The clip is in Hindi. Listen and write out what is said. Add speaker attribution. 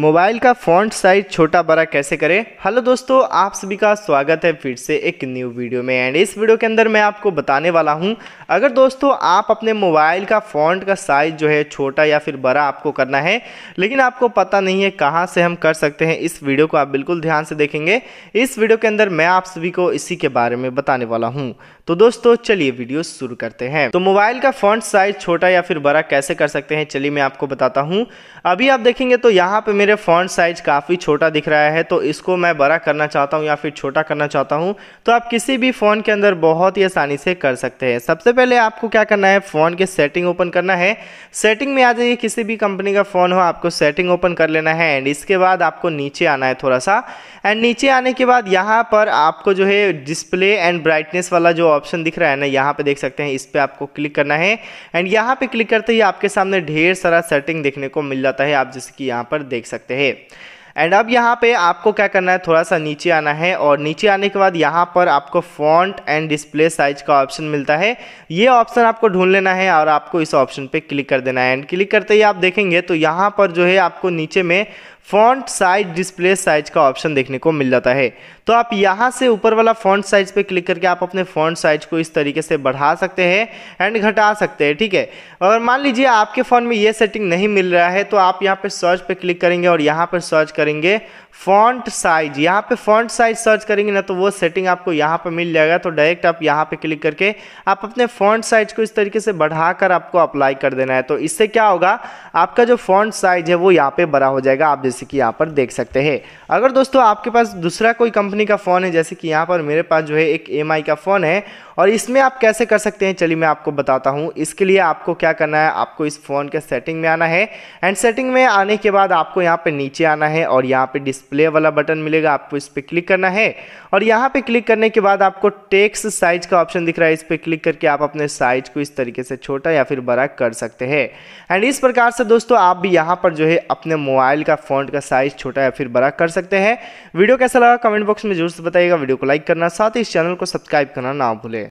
Speaker 1: मोबाइल का फॉन्ट साइज छोटा बड़ा कैसे करें हेलो दोस्तों आप सभी का स्वागत है फिर से एक न्यू वीडियो में एंड इस वीडियो के अंदर मैं आपको बताने वाला हूं अगर दोस्तों आप अपने मोबाइल का फॉन्ट का साइज जो है छोटा या फिर बड़ा आपको करना है लेकिन आपको पता नहीं है कहां से हम कर सकते हैं इस वीडियो को आप बिल्कुल ध्यान से देखेंगे इस वीडियो के अंदर मैं आप सभी को इसी के बारे में बताने वाला हूँ तो दोस्तों चलिए वीडियो शुरू करते हैं तो मोबाइल का फॉन्ट साइज छोटा या फिर बड़ा कैसे कर सकते हैं चलिए मैं आपको बताता हूँ अभी आप देखेंगे तो यहाँ पे मेरे फॉन्ट साइज काफ़ी छोटा दिख रहा है तो इसको मैं बड़ा करना चाहता हूँ या फिर छोटा करना चाहता हूँ तो आप किसी भी फ़ोन के अंदर बहुत ही आसानी से कर सकते हैं सबसे पहले आपको क्या करना है फ़ोन के सेटिंग ओपन करना है सेटिंग में आ जाइए किसी भी कंपनी का फ़ोन हो आपको सेटिंग ओपन कर लेना है एंड इसके बाद आपको नीचे आना है थोड़ा सा एंड नीचे आने के बाद यहाँ पर आपको जो है डिस्प्ले एंड ब्राइटनेस वाला जो ऑप्शन दिख रहा है ना यहाँ पे देख सकते हैं इस पर आपको क्लिक करना है एंड यहाँ पे क्लिक करते ही आपके सामने ढेर सारा सेटिंग देखने को मिल जाता है आप जैसे कि यहाँ पर देख सकते हैं एंड अब यहाँ पे आपको क्या करना है थोड़ा सा नीचे आना है और नीचे आने के बाद यहाँ पर आपको फॉन्ट एंड डिस्प्ले साइज का ऑप्शन मिलता है ये ऑप्शन आपको ढूंढ लेना है और आपको इस ऑप्शन पे क्लिक कर देना है एंड क्लिक करते ही आप देखेंगे तो यहाँ पर जो है आपको नीचे में फॉन्ट साइज डिस्प्ले साइज का ऑप्शन देखने को मिल जाता है तो आप यहाँ से ऊपर वाला फॉन्ट साइज पे क्लिक करके आप अपने फॉन्ट साइज को इस तरीके से बढ़ा सकते हैं एंड घटा सकते हैं ठीक है और मान लीजिए आपके फ़ोन में ये सेटिंग नहीं मिल रहा है तो आप यहाँ पे सर्च पे क्लिक करेंगे और यहाँ पर सर्च करेंगे फॉन्ट साइज यहाँ पे फॉन्ट साइज सर्च करेंगे ना तो वो सेटिंग आपको यहाँ पर मिल जाएगा तो डायरेक्ट आप यहाँ पे क्लिक करके आप अपने फॉन्ट साइज को इस तरीके से बढ़ाकर आपको अप्लाई कर देना है तो इससे क्या होगा आपका जो फॉन्ट साइज है वो यहाँ पे बड़ा हो जाएगा आप जैसे कि यहाँ पर देख सकते हैं अगर दोस्तों आपके पास दूसरा कोई कंपनी का फ़ोन है जैसे कि यहाँ पर मेरे पास जो है एक एम e का फ़ोन है और इसमें आप कैसे कर सकते हैं चलिए मैं आपको बताता हूँ इसके लिए आपको क्या करना है आपको इस फ़ोन के सेटिंग में आना है एंड सेटिंग में आने के बाद आपको यहाँ पर नीचे आना है और यहाँ पर डिस्प्ले वाला बटन मिलेगा आपको इस पर क्लिक करना है और यहाँ पर क्लिक करने के बाद आपको टेक्स साइज का ऑप्शन दिख रहा है इस पर क्लिक करके आप अपने साइज को इस तरीके से छोटा या फिर बड़ा कर सकते हैं एंड इस प्रकार से दोस्तों आप भी यहाँ पर जो है अपने मोबाइल का फ़ोन फॉन्ट का साइज छोटा या फिर बड़ा कर सकते हैं वीडियो कैसा लगा कमेंट बॉक्स में जरूर से बताइएगा वीडियो को लाइक करना साथ ही इस चैनल को सब्सक्राइब करना ना भूले